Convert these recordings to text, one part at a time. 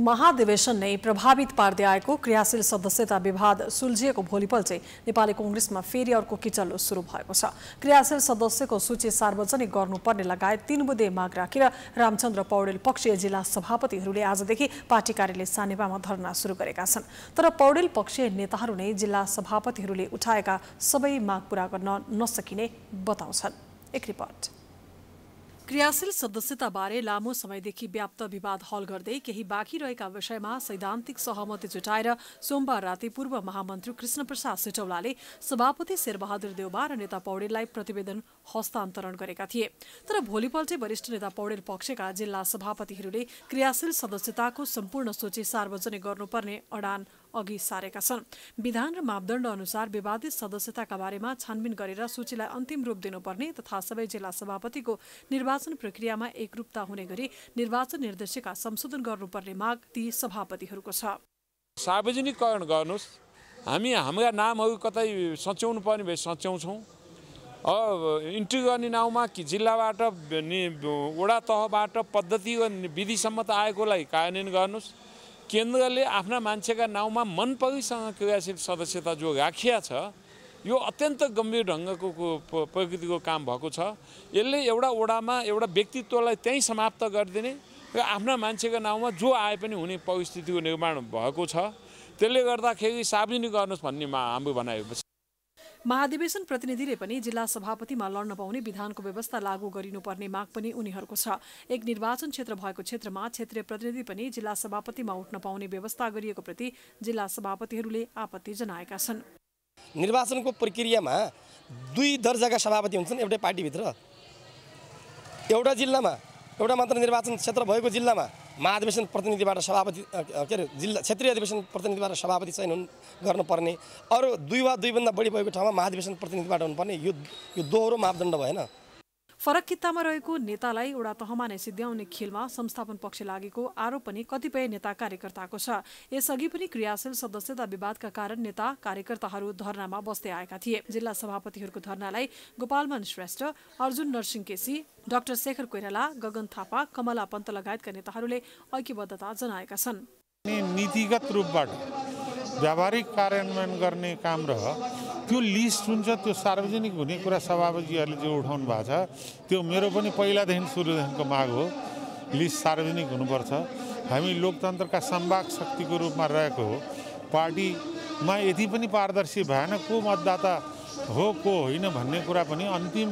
महाधिवेशन नै प्रभावित पार्दै आएको क्रियाशील सदस्यता विवाद सुल्झिएको भोलिपल्टै नेपाली कङ्ग्रेसमा फेरि अर्को किचल्लो सुरु भएको छ क्रियाशील सदस्यको सूची सार्वजनिक गर्नुपर्ने लगायत तीन बुधे माग राखेर रामचन्द्र पौडेल पक्षीय जिल्ला सभापतिहरूले आजदेखि पार्टी कार्यालय सानेपामा धरना सुरु गरेका छन् तर पौडेल पक्षीय नेताहरू नै जिल्ला सभापतिहरूले उठाएका सबै माग पूरा गर्न नसकिने बताउँछन् एक रिपोर्ट क्रियाशील सदस्यताबारे लामो समयदेखि व्याप्त विवाद हल गर्दै केही बाँकी रहेका विषयमा सैद्धान्तिक सहमति जुटाएर सोमबार राति पूर्व महामन्त्री कृष्णप्रसाद सिटौलाले सभापति शेरबहादुर देउबा र नेता पौडेललाई प्रतिवेदन हस्तान्तरण गरेका थिए तर भोलिपल्टै वरिष्ठ नेता पौडेल पक्षका जिल्ला सभापतिहरूले क्रियाशील सदस्यताको सम्पूर्ण सूची सार्वजनिक गर्नुपर्ने अडान अघि सारेका छन् विधान र मापदण्ड अनुसार विवादित सदस्यताका बारेमा छानबिन गरेर सूचीलाई अन्तिम रूप दिनुपर्ने तथा सबै जिल्ला सभापतिको निर्वाचन प्रक्रियामा एकरूपता हुने गरी निर्वाचन निर्देशिका संशोधन गर्नुपर्ने माग ती सभापतिहरूको छ सार्वजनिकरण गर्नुहोस् हामी हाम्रा नामहरू कतै सच्याउनु पर्ने भए सच्याउँछौँ इन्ट्री गर्ने नाउँमा कि जिल्लाबाट वडा तहबाट पद्धति विधिसम्मत आएकोलाई कार्यान्वयन गर्नुहोस् केन्द्रले आफ्ना मान्छेका नाउँमा मनपरीसँग क्रियाशील सदस्यता जो राखिया छ यो अत्यन्त गम्भीर ढङ्गको प्रकृतिको काम भएको छ यसले एउटा ओडामा एउटा व्यक्तित्वलाई त्यहीँ समाप्त गरिदिने र आफ्ना मान्छेको नाउँमा जो आए पनि हुने परिस्थितिको निर्माण भएको छ त्यसले गर्दाखेरि सार्वजनिक गर्नुहोस् भन्ने हाम्रो भनाइ महाधिवेशन प्रतिनिधिले पनि जिल्ला सभापतिमा लड्न पाउने विधानको व्यवस्था लागू गरिनुपर्ने माग पनि उनीहरूको छ एक निर्वाचन क्षेत्र भएको क्षेत्रमा क्षेत्रीय प्रतिनिधि पनि जिल्ला सभापतिमा उठ्न पाउने व्यवस्था गरिएको प्रति जिल्ला सभापतिहरूले आपत्ति जनाएका छन् निर्वाचनको प्रक्रियामा दुई दर्जाका सभापति हुन्छन् एउटै पार्टीभित्र एउटा जिल्लामा एउटा मात्र निर्वाचन क्षेत्र भएको जिल्लामा महाधिवेशन प्रतिनिधिबाट सभापति के अरे जिल्ला क्षेत्रीय अधिवेशन प्रतिनिधिबाट सभापति चयन हुन् गर्नुपर्ने अरू दुई वा दुईभन्दा बढी भएको ठाउँमा महाधिवेशन प्रतिनिधिबाट हुनुपर्ने यो यो दोहोरो मापदण्ड भएन फरक कितामा रहेको नेतालाई एउटा तहमा नै सिद्ध्याउने खेलमा संस्थापन पक्ष लागेको आरोप पनि कतिपय नेता कार्यकर्ताको छ यसअघि पनि क्रियाशील सदस्यता विवादका कारण नेता कार्यकर्ताहरू धरनामा बस्दै आएका थिए जिल्ला सभापतिहरूको धरनालाई गोपालमान श्रेष्ठ अर्जुन नरसिंह केसी डाक्टर शेखर कोइराला गगन थापा कमला पन्त लगायतका नेताहरूले ऐक्यबद्धता जनाएका छन् नीतिगत रूपबाट व्यावहारिक कार्यान्वयन गर्ने काम र त्यो लिस्ट जुन छ त्यो सार्वजनिक हुने कुरा सभापतिजीहरूले जो उठाउनु भएको छ त्यो मेरो पनि पहिलादेखि सुरुदेखिको माग हो लिस्ट सार्वजनिक हुनुपर्छ हामी लोकतन्त्रका सम्वाक शक्तिको रूपमा रहेको हो पार्टीमा यति पनि पारदर्शी भएन को मतदाता हो को होइन भन्ने कुरा पनि अन्तिम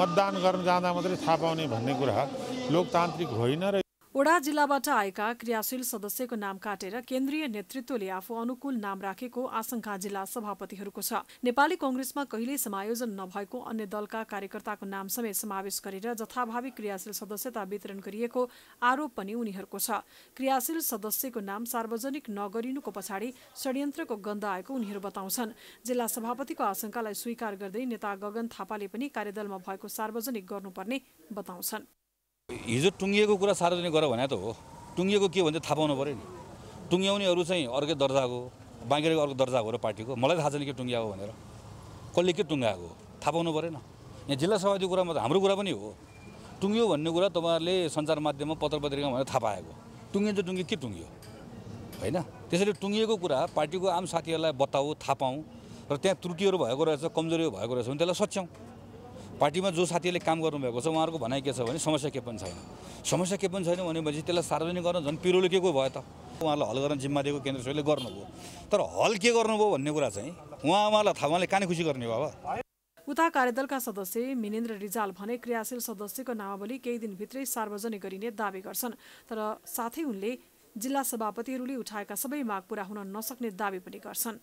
मतदान गर्न जाँदा मात्रै थाहा पाउने भन्ने कुरा लोकतान्त्रिक होइन र डोडा जिल्लाबाट आएका क्रियाशील सदस्यको नाम काटेर केन्द्रीय नेतृत्वले आफू अनुकूल नाम राखेको आशंका जिल्ला सभापतिहरूको छ नेपाली कंग्रेसमा कहिले समायोजन नभएको अन्य दलका कार्यकर्ताको नाम समेत समावेश गरेर जथाभावी क्रियाशील सदस्यता वितरण गरिएको आरोप पनि उनीहरूको छ क्रियाशील सदस्यको नाम सार्वजनिक नगरिनुको पछाडि षड्यन्त्रको गन्ध आएको उनीहरू बताउँछन् जिल्ला सभापतिको आशंकालाई स्वीकार गर्दै नेता गगन थापाले पनि कार्यदलमा भएको सार्वजनिक गर्नुपर्ने बताउँछन् हिजो टुङ्गिएको कुरा सार्वजनिक गर भने त हो टुङ्गिएको के भन्छ थाहा पाउनु पऱ्यो नि टुङ्ग्याउनेहरू चाहिँ अर्कै दर्जाको बाँकी अर्को दर्जाको र पार्टीको मलाई थाहा छैन के टुङ्ग्याएको भनेर कसले के टुङ्गाएको थाहा पाउनु परेन यहाँ जिल्ला सभाको कुरामा त हाम्रो कुरा पनि हो टुङ्ग्यो भन्ने कुरा तपाईँहरूले सञ्चार माध्यममा पत्र पत्रिकामा भनेर थाहा पाएको टुङ्गियो टुङ्गे के टुङ्ग्यो होइन त्यसैले टुङ्गिएको कुरा पार्टीको आम साथीहरूलाई बताऊ थाहा पाऊँ र त्यहाँ त्रुटिहरू भएको रहेछ कमजोरीहरू भएको रहेछ भने त्यसलाई सच्याउँ पार्टीमा जो साथीहरूले काम गर्नुभएको छ उहाँहरूको भनाइ के छ भने समस्या के पनि छैन समस्या के पनि छैन भनेपछि त्यसलाई सार्वजनिक गर्न झन् पिरोले के को भयो त उहाँलाई हल गर्न जिम्मा दिएको केन्द्र सरकारले गर्नुभयो तर हल के गर्नुभयो भन्ने कुरा चाहिँ उहाँ उहाँलाई थाहा उहाँले काने खुसी गर्ने हो अब उता कार्यदलका सदस्य मिनेन्द्र रिजाल भने क्रियाशील सदस्यको नामावली केही दिनभित्रै सार्वजनिक गरिने दावी गर्छन् तर साथै उनले जिल्ला सभापतिहरूले उठाएका सबै माग पूरा हुन नसक्ने दावी पनि गर्छन्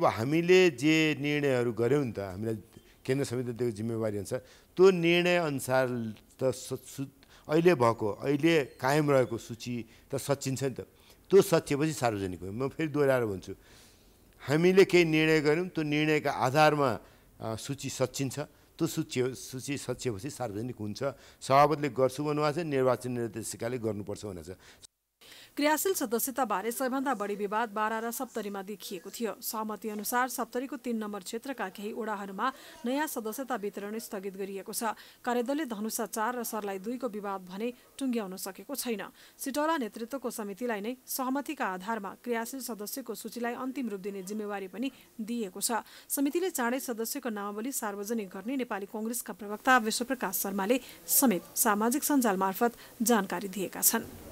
अब हामीले जे निर्णयहरू गऱ्यौँ नि त हामीलाई केन्द्र समिति दिएको जिम्मेवारी अनुसार त्यो निर्णयअनुसार त अहिले भएको अहिले कायम रहेको सूची त सचिन्छ नि त त्यो सचिएपछि सार्वजनिक हो म फेरि दोहोऱ्याएर भन्छु हामीले केही निर्णय गऱ्यौँ त्यो निर्णयका आधारमा सूची सचिन्छ त्यो सूची सूची सचिएपछि सार्वजनिक हुन्छ सभापतिले गर्छु भन्नुभएको छ निर्वाचन निर्देशिकाले गर्नुपर्छ भनेको छ क्रियाशील सदस्यताबारे सबैभन्दा बढी विवाद बाह्र र सप्तरीमा देखिएको थियो सहमति अनुसार सप्तरीको तीन नम्बर क्षेत्रका केही ओडाहरूमा नयाँ सदस्यता वितरण स्थगित गरिएको छ कार्यदलले धनुषा चार र सरलाई दुईको विवाद भने टुङ्ग्याउन सकेको छैन सिटौला नेतृत्वको समितिलाई नै सहमतिका आधारमा क्रियाशील सदस्यको सूचीलाई अन्तिम रूप दिने जिम्मेवारी पनि दिएको छ समितिले चाँडै सदस्यको नामावली सार्वजनिक गर्ने नेपाली कङ्ग्रेसका प्रवक्ता विश्वप्रकाश शर्माले समेत सामाजिक सञ्जाल मार्फत जानकारी दिएका छन्